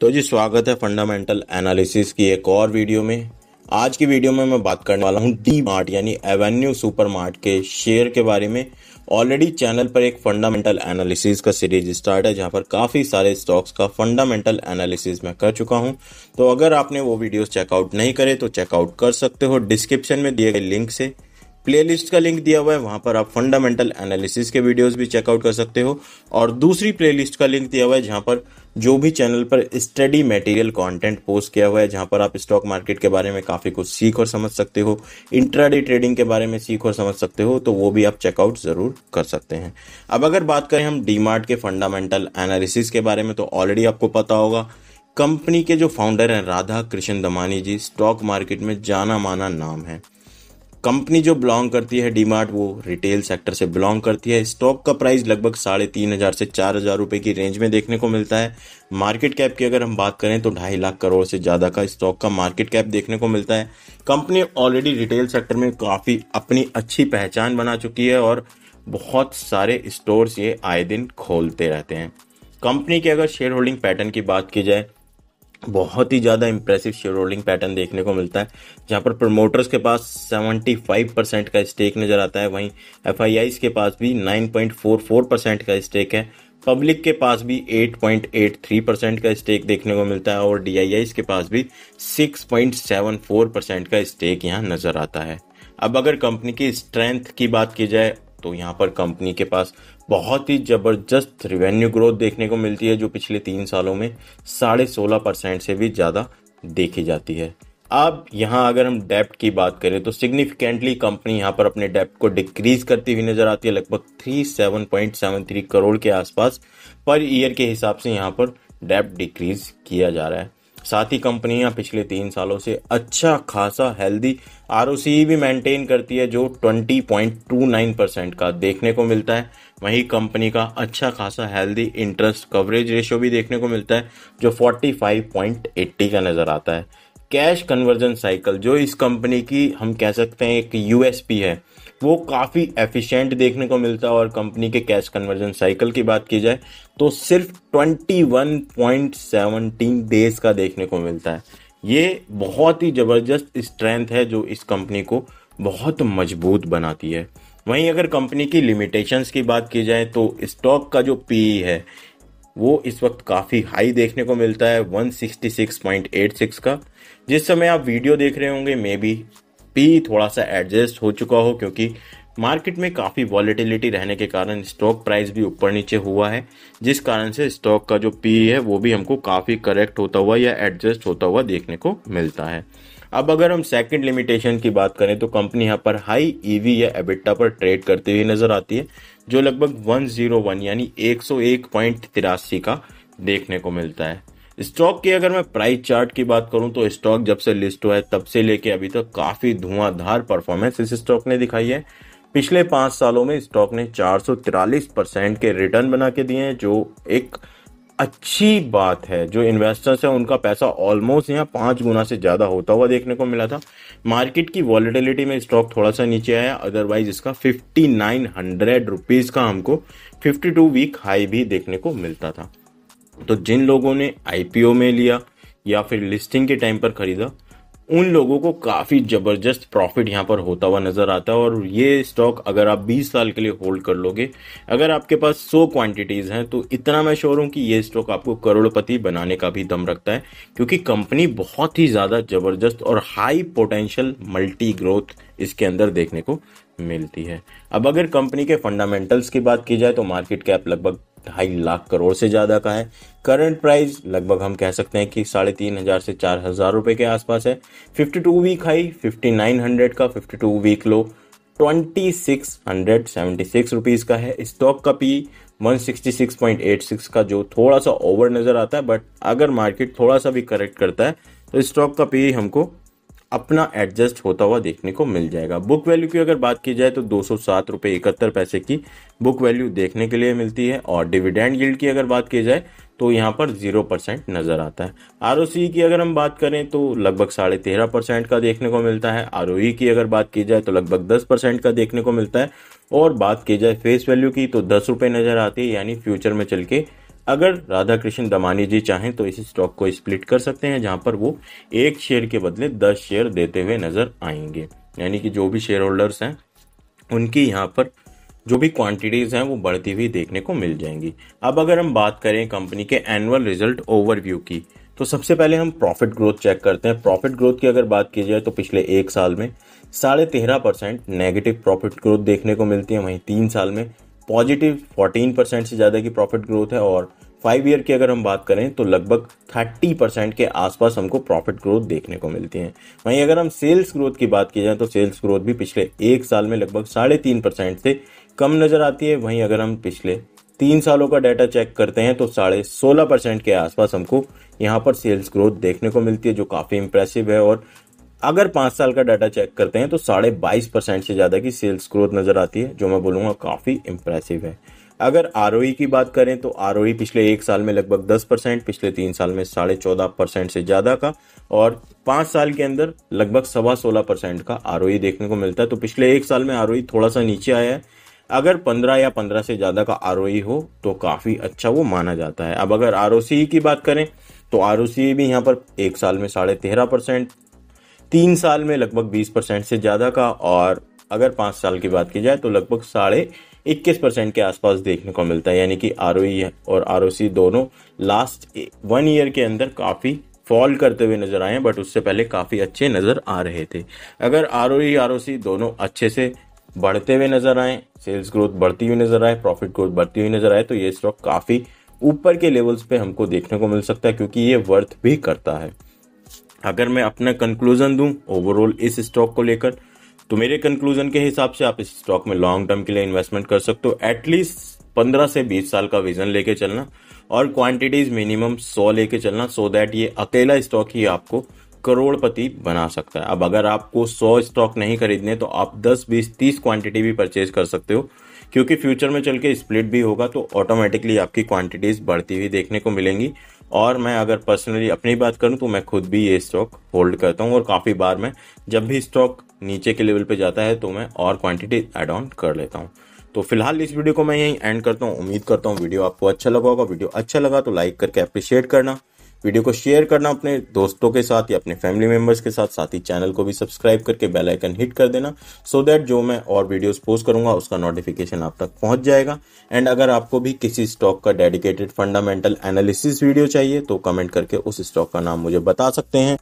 तो जी स्वागत है फंडामेंटल एनालिसिस की एक और वीडियो में आज की वीडियो में मैं बात करने वाला हूँ डी मार्ट यानी एवेन्यू सुपर मार्ट के शेयर के बारे में ऑलरेडी चैनल पर एक फंडामेंटल एनालिसिस का सीरीज स्टार्ट है जहाँ पर काफ़ी सारे स्टॉक्स का फंडामेंटल एनालिसिस मैं कर चुका हूँ तो अगर आपने वो वीडियोस चेकआउट नहीं करे तो चेकआउट कर सकते हो डिस्क्रिप्शन में दिए गए लिंक से प्लेलिस्ट का लिंक दिया हुआ है वहां पर आप फंडामेंटल एनालिसिस के वीडियोस भी चेकआउट कर सकते हो और दूसरी प्लेलिस्ट का लिंक दिया हुआ है जहां पर जो भी चैनल पर स्टडी मटेरियल कंटेंट पोस्ट किया हुआ है जहां पर आप स्टॉक मार्केट के बारे में काफ़ी कुछ सीख और समझ सकते हो इंट्राडे ट्रेडिंग के बारे में सीख और समझ सकते हो तो वो भी आप चेकआउट ज़रूर कर सकते हैं अब अगर बात करें हम डीमार्ट के फंडामेंटल एनालिसिस के बारे में तो ऑलरेडी आपको पता होगा कंपनी के जो फाउंडर हैं राधा कृष्ण दमानी जी स्टॉक मार्केट में जाना माना नाम है कंपनी जो बिलोंग करती है डीमार्ट वो रिटेल सेक्टर से बिलोंग करती है स्टॉक का प्राइस लगभग साढ़े तीन हज़ार से चार हज़ार रुपये की रेंज में देखने को मिलता है मार्केट कैप की अगर हम बात करें तो ढाई लाख करोड़ से ज़्यादा का स्टॉक का मार्केट कैप देखने को मिलता है कंपनी ऑलरेडी रिटेल सेक्टर में काफ़ी अपनी अच्छी पहचान बना चुकी है और बहुत सारे स्टोर्स ये आए दिन खोलते रहते हैं कंपनी के अगर शेयर होल्डिंग पैटर्न की बात की जाए बहुत ही ज़्यादा इंप्रेसिव शेयर होल्डिंग पैटर्न देखने को मिलता है जहाँ पर प्रमोटर्स के पास 75 परसेंट का स्टेक नज़र आता है वहीं एफ के पास भी 9.44 परसेंट का स्टेक है पब्लिक के पास भी 8.83 परसेंट का स्टेक देखने को मिलता है और डी के पास भी 6.74 परसेंट का स्टेक यहाँ नज़र आता है अब अगर कंपनी की स्ट्रेंथ की बात की जाए तो यहाँ पर कंपनी के पास बहुत ही ज़बरदस्त रिवेन्यू ग्रोथ देखने को मिलती है जो पिछले तीन सालों में साढ़े सोलह परसेंट से भी ज़्यादा देखी जाती है अब यहाँ अगर हम डेप्ट की बात करें तो सिग्निफिकेंटली कंपनी यहाँ पर अपने डेप्ट को डिक्रीज करती हुई नजर आती है लगभग three seven point seven three crore के आसपास पर ईयर के हिसाब से यहाँ पर डेप्ट डिक्रीज किया जा रहा है साथ ही कंपनियां पिछले तीन सालों से अच्छा खासा हेल्दी आर भी मेंटेन करती है जो 20.29 परसेंट का देखने को मिलता है वहीं कंपनी का अच्छा खासा हेल्दी इंटरेस्ट कवरेज रेशियो भी देखने को मिलता है जो 45.80 का नज़र आता है कैश कन्वर्जन साइकिल जो इस कंपनी की हम कह सकते हैं एक यूएसपी है वो काफ़ी एफिशिएंट देखने को मिलता है और कंपनी के कैश कन्वर्जन साइकिल की बात की जाए तो सिर्फ 21.17 डेज का देखने को मिलता है ये बहुत ही ज़बरदस्त स्ट्रेंथ है जो इस कंपनी को बहुत मजबूत बनाती है वहीं अगर कंपनी की लिमिटेशंस की बात की जाए तो स्टॉक का जो पी e है वो इस वक्त काफ़ी हाई देखने को मिलता है 166.86 का जिस समय आप वीडियो देख रहे होंगे मे बी भी थोड़ा सा एडजस्ट हो चुका हो क्योंकि मार्केट में काफ़ी वॉलीटिलिटी रहने के कारण स्टॉक प्राइस भी ऊपर नीचे हुआ है जिस कारण से स्टॉक का जो पी है वो भी हमको काफ़ी करेक्ट होता हुआ या एडजस्ट होता हुआ देखने को मिलता है अब अगर हम सेकंड लिमिटेशन की बात करें तो कंपनी यहाँ पर हाई ईवी e या एबिट्टा पर ट्रेड करती हुई नजर आती है जो लगभग 101 यानी 101.83 का देखने को मिलता है स्टॉक की अगर मैं प्राइस चार्ट की बात करूं तो स्टॉक जब से लिस्ट हुआ है तब से लेके अभी तक तो काफी धुआंधार परफॉर्मेंस इस स्टॉक ने दिखाई है पिछले पांच सालों में स्टॉक ने चार परसेंट के रिटर्न बना के दिए हैं जो एक अच्छी बात है जो इन्वेस्टर्स हैं उनका पैसा ऑलमोस्ट यहाँ पांच गुना से ज़्यादा होता हुआ देखने को मिला था मार्केट की वॉलिडिलिटी में स्टॉक थोड़ा सा नीचे आया अदरवाइज इसका फिफ्टी नाइन हंड्रेड रुपीज़ का हमको फिफ्टी टू वीक हाई भी देखने को मिलता था तो जिन लोगों ने आई में लिया या फिर लिस्टिंग के टाइम पर खरीदा उन लोगों को काफ़ी ज़बरदस्त प्रॉफिट यहाँ पर होता हुआ नज़र आता है और ये स्टॉक अगर आप 20 साल के लिए होल्ड कर लोगे अगर आपके पास 100 क्वांटिटीज़ हैं तो इतना मैं श्योर हूँ कि ये स्टॉक आपको करोड़पति बनाने का भी दम रखता है क्योंकि कंपनी बहुत ही ज़्यादा ज़बरदस्त और हाई पोटेंशियल मल्टी ग्रोथ इसके अंदर देखने को मिलती है अब अगर कंपनी के फंडामेंटल्स की बात की जाए तो मार्केट कैप लगभग ढाई लाख करोड़ से ज़्यादा का है करंट प्राइस लगभग हम कह सकते हैं कि साढ़े तीन हज़ार से चार हज़ार रुपए के आसपास है 52 वीक हाई 5900 का 52 week low twenty six hundred seventy six rupees का है स्टॉक का P one sixty six point eight six का जो थोड़ा सा ओवर नज़र आता है बट अगर मार्केट थोड़ा सा भी करेक्ट करता है तो स्टॉक का पी हमको अपना एडजस्ट होता हुआ देखने को मिल जाएगा बुक वैल्यू की अगर बात की जाए तो दो सौ सात रुपये इकहत्तर पैसे की बुक वैल्यू देखने के लिए मिलती है और डिविडेंड यील्ड की अगर बात की जाए तो यहाँ पर जीरो परसेंट नज़र आता है आर की अगर हम बात करें तो लगभग साढ़े तेरह परसेंट का देखने को मिलता है आर e की अगर बात की जाए तो लगभग दस परसेंट का देखने को मिलता है और बात की जाए फेस वैल्यू की तो दस रुपये नज़र आती है यानी फ्यूचर में चल के अगर राधा कृष्ण दमानी जी चाहें तो इसी स्टॉक को स्प्लिट कर सकते हैं जहां पर वो एक शेयर के बदले दस शेयर देते हुए नजर आएंगे यानी कि जो भी शेयर होल्डर्स हैं उनकी यहाँ पर जो भी क्वांटिटीज़ हैं वो बढ़ती हुई देखने को मिल जाएंगी अब अगर हम बात करें कंपनी के एनुअल रिजल्ट ओवरव्यू की तो सबसे पहले हम प्रॉफिट ग्रोथ चेक करते हैं प्रॉफिट ग्रोथ की अगर बात की जाए तो पिछले एक साल में साढ़े तेरह परसेंट नेगेटिव प्रॉफिट ग्रोथ देखने को मिलती है वहीं तीन साल में पॉजिटिव 14 परसेंट से ज़्यादा की प्रॉफिट ग्रोथ है और फाइव ईयर की अगर हम बात करें तो लगभग 30 परसेंट के आसपास हमको प्रॉफिट ग्रोथ देखने को मिलती है वहीं अगर हम सेल्स ग्रोथ की बात की जाए तो सेल्स ग्रोथ भी पिछले एक साल में लगभग साढ़े तीन परसेंट से कम नज़र आती है वहीं अगर हम पिछले तीन सालों का डाटा चेक करते हैं तो साढ़े सोलह परसेंट के आसपास हमको यहाँ पर सेल्स ग्रोथ देखने को मिलती है जो काफ़ी इंप्रेसिव है और अगर पांच साल का डाटा चेक करते हैं तो साढ़े बाईस परसेंट से ज़्यादा की सेल्स ग्रोथ नज़र आती है जो मैं बोलूंगा काफ़ी इंप्रेसिव है अगर आर की बात करें तो आर पिछले एक साल में लगभग दस परसेंट पिछले तीन साल में साढ़े चौदह परसेंट से ज़्यादा का और पांच साल के अंदर लगभग सवा सोलह परसेंट का आर देखने को मिलता है तो पिछले एक साल में आर थोड़ा सा नीचे आया है अगर पंद्रह या पंद्रह से ज़्यादा का आर हो तो काफ़ी अच्छा वो माना जाता है अब अगर आर की बात करें तो आर भी यहाँ पर एक साल में साढ़े तेरह परसेंट तीन साल में लगभग बीस परसेंट से ज़्यादा का और अगर पाँच साल की बात की जाए तो लगभग साढ़े इक्कीस परसेंट के आसपास देखने को मिलता है यानी कि आर और आर दोनों लास्ट वन ईयर के अंदर काफ़ी फॉल करते हुए नजर आए बट उससे पहले काफ़ी अच्छे नज़र आ रहे थे अगर आर ओ आर ओ सी दोनों अच्छे से बढ़ते हुए नजर आए सेल्स ग्रोथ बढ़ती हुई नजर आए प्रॉफिट ग्रोथ बढ़ती हुई नजर आए तो ये स्टॉक काफ़ी ऊपर के लेवल्स पे हमको देखने को मिल सकता है क्योंकि ये वर्थ भी करता है अगर मैं अपना कंक्लूजन दूं ओवरऑल इस स्टॉक को लेकर तो मेरे कंक्लूजन के हिसाब से आप इस स्टॉक में लॉन्ग टर्म के लिए इन्वेस्टमेंट कर सकते हो एटलीस्ट पंद्रह से बीस साल का विजन लेके चलना और क्वांटिटीज मिनिमम सौ लेके चलना सो so दैट ये अकेला स्टॉक ही आपको करोड़पति बना सकता है अब अगर आपको 100 स्टॉक नहीं खरीदने तो आप 10, 20, 30 क्वांटिटी भी परचेज कर सकते हो क्योंकि फ्यूचर में चल के स्प्लिट भी होगा तो ऑटोमेटिकली आपकी क्वांटिटीज बढ़ती हुई देखने को मिलेंगी और मैं अगर पर्सनली अपनी बात करूं तो मैं खुद भी ये स्टॉक होल्ड करता हूं और काफ़ी बार मैं जब भी स्टॉक नीचे के लेवल पे जाता है तो मैं और क्वांटिटी एड ऑन कर लेता हूं तो फिलहाल इस वीडियो को मैं यहीं एंड करता हूं उम्मीद करता हूं वीडियो आपको अच्छा लगा होगा वीडियो अच्छा लगा तो लाइक करके अप्रिशिएट करना वीडियो को शेयर करना अपने दोस्तों के साथ या अपने फैमिली मेंबर्स के साथ साथ ही चैनल को भी सब्सक्राइब करके बेल आइकन हिट कर देना सो so दैट जो मैं और वीडियोस पोस्ट करूंगा उसका नोटिफिकेशन आप तक पहुंच जाएगा एंड अगर आपको भी किसी स्टॉक का डेडिकेटेड फंडामेंटल एनालिसिस वीडियो चाहिए तो कमेंट करके उस स्टॉक का नाम मुझे बता सकते हैं